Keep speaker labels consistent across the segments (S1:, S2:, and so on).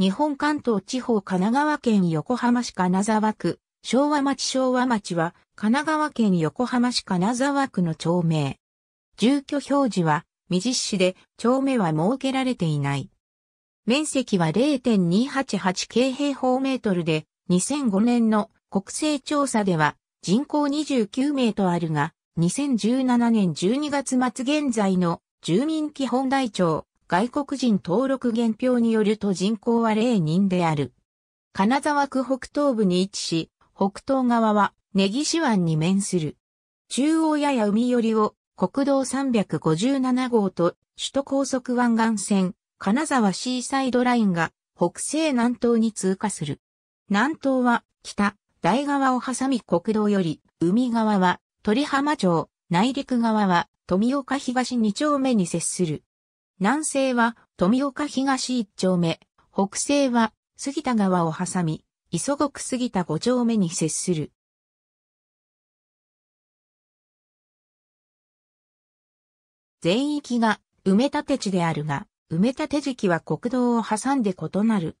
S1: 日本関東地方神奈川県横浜市金沢区、昭和町昭和町は神奈川県横浜市金沢区の町名。住居表示は未実施で町名は設けられていない。面積は0.288京平方メートルで2005年の国勢調査では人口29名とあるが2017年12月末現在の住民基本台帳外国人登録現票によると人口は0人である。金沢区北東部に位置し、北東側は根岸湾に面する。中央やや海寄りを国道357号と首都高速湾岸線、金沢シーサイドラインが北西南東に通過する。南東は北、大川を挟み国道より、海側は鳥浜町、内陸側は富岡東2丁目に接する。南西は富岡東一丁目、北西は杉田川を挟み、磯国杉田五丁目に接する。全域が埋め立て地であるが、埋め立て時期は国道を挟んで異なる。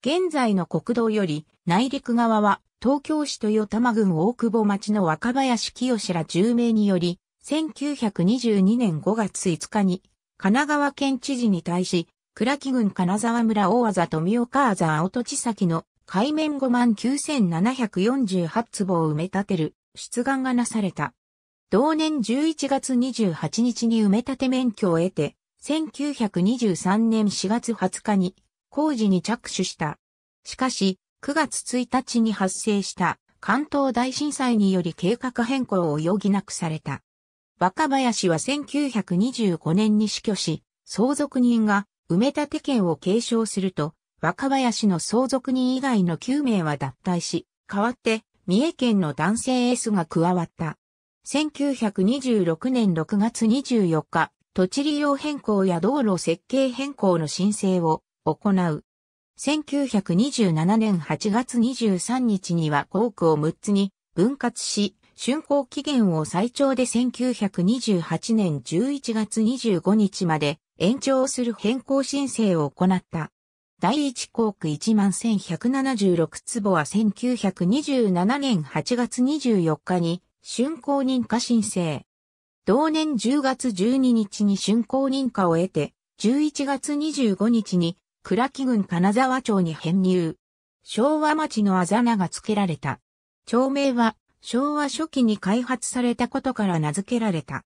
S1: 現在の国道より内陸側は東京市豊玉郡大久保町の若林清ら10名により、1922年5月5日に神奈川県知事に対し、倉木郡金沢村大技富岡あざ青土地先の海面5万9748坪を埋め立てる出願がなされた。同年11月28日に埋め立て免許を得て、1923年4月20日に工事に着手した。しかし、9月1日に発生した関東大震災により計画変更を余儀なくされた。若林は1925年に死去し、相続人が埋め立て権を継承すると、若林の相続人以外の9名は脱退し、代わって三重県の男性 S が加わった。1926年6月24日、土地利用変更や道路設計変更の申請を行う。1927年8月23日には校区を6つに分割し、竣工期限を最長で1928年11月25日まで延長する変更申請を行った。第1校区11176坪は1927年8月24日に竣工認可申請。同年10月12日に竣工認可を得て、11月25日に倉木郡金沢町に編入。昭和町のあざ名が付けられた。町名は昭和初期に開発されたことから名付けられた。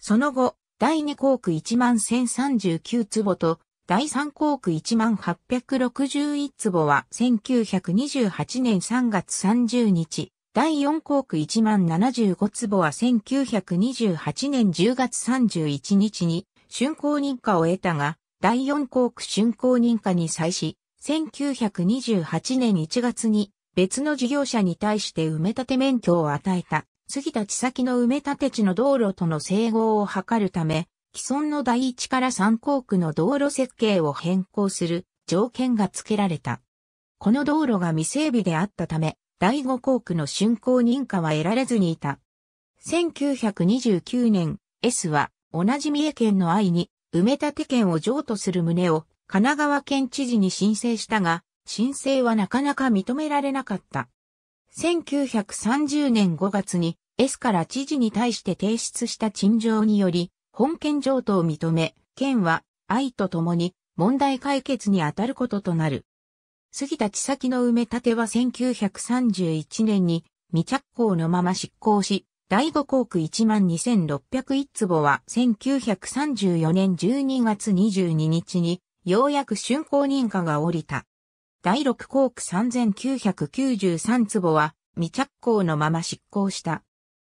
S1: その後、第2航空1万1039坪と、第3航空1万861坪は1928年3月30日、第4航空1万75坪は1928年10月31日に竣工認可を得たが、第4航空竣工認可に際し、1928年1月に別の事業者に対して埋め立て免許を与えた、杉田地先の埋め立て地の道路との整合を図るため、既存の第一から三工区の道路設計を変更する条件が付けられた。この道路が未整備であったため、第五工区の竣工認可は得られずにいた。1929年、S は同じ三重県の愛に埋め立て権を譲渡する旨を神奈川県知事に申請したが、申請はなかなか認められなかった。1930年5月に S から知事に対して提出した陳情により、本件譲渡を認め、県は愛と共に問題解決に当たることとなる。杉田千崎の埋め立ては1931年に未着工のまま執行し、第五校区12601坪は1934年12月22日にようやく竣工認可が下りた。第6校区3993坪は未着工のまま執行した。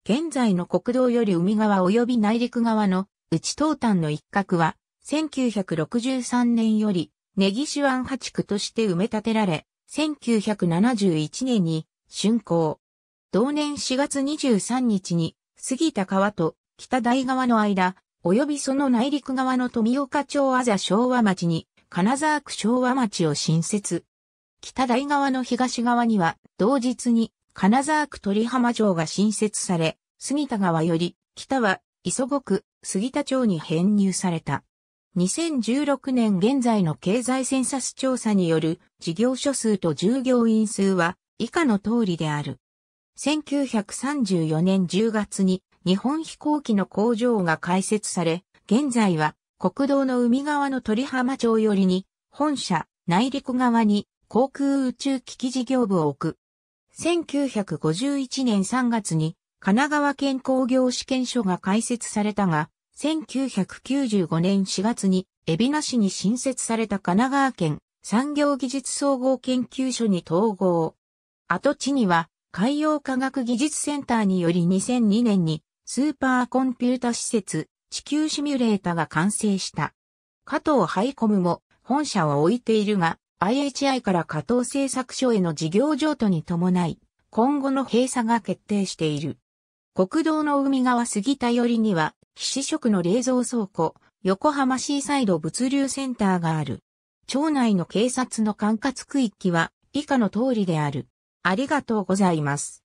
S1: 現在の国道より海側及び内陸側の内東端の一角は、1963年より根岸湾八区として埋め立てられ、1971年に竣工。同年4月23日に杉田川と北大川の間、及びその内陸側の富岡町あざ昭和町に金沢区昭和町を新設。北台川の東側には、同日に金沢区鳥浜城が新設され、杉田川より北は磯子区杉田町に編入された。2016年現在の経済センサス調査による事業所数と従業員数は以下の通りである。1934年10月に日本飛行機の工場が開設され、現在は国道の海側の鳥浜町よりに本社内陸側に航空宇宙機器事業部を置く。1951年3月に神奈川県工業試験所が開設されたが、1995年4月に海老名市に新設された神奈川県産業技術総合研究所に統合。跡地には海洋科学技術センターにより2002年にスーパーコンピュータ施設地球シミュレータが完成した。加藤ハイコムも本社を置いているが、IHI から加藤製作所への事業譲渡に伴い、今後の閉鎖が決定している。国道の海側杉田寄りには、非試食の冷蔵倉庫、横浜シーサイド物流センターがある。町内の警察の管轄区域は以下の通りである。ありがとうございます。